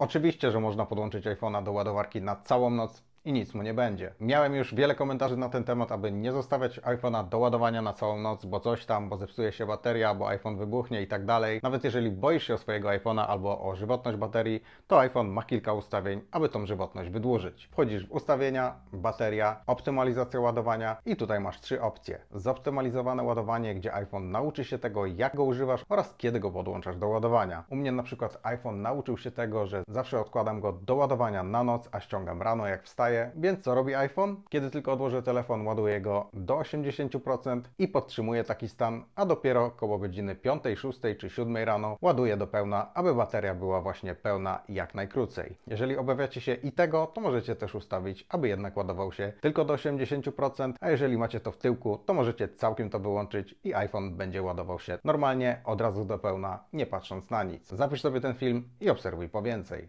Oczywiście, że można podłączyć iPhone'a do ładowarki na całą noc i nic mu nie będzie. Miałem już wiele komentarzy na ten temat, aby nie zostawiać iPhone'a do ładowania na całą noc, bo coś tam, bo zepsuje się bateria, bo iPhone wybuchnie i tak dalej. Nawet jeżeli boisz się o swojego iPhone'a albo o żywotność baterii, to iPhone ma kilka ustawień, aby tą żywotność wydłużyć. Wchodzisz w ustawienia, bateria, optymalizacja ładowania i tutaj masz trzy opcje. Zoptymalizowane ładowanie, gdzie iPhone nauczy się tego, jak go używasz oraz kiedy go podłączasz do ładowania. U mnie na przykład iPhone nauczył się tego, że zawsze odkładam go do ładowania na noc, a ściągam rano jak wstaję więc co robi iPhone? Kiedy tylko odłożę telefon, ładuje go do 80% i podtrzymuje taki stan, a dopiero koło godziny 5, 6 czy 7 rano ładuje do pełna, aby bateria była właśnie pełna jak najkrócej. Jeżeli obawiacie się i tego, to możecie też ustawić, aby jednak ładował się tylko do 80%, a jeżeli macie to w tyłku, to możecie całkiem to wyłączyć i iPhone będzie ładował się normalnie, od razu do pełna, nie patrząc na nic. Zapisz sobie ten film i obserwuj po więcej.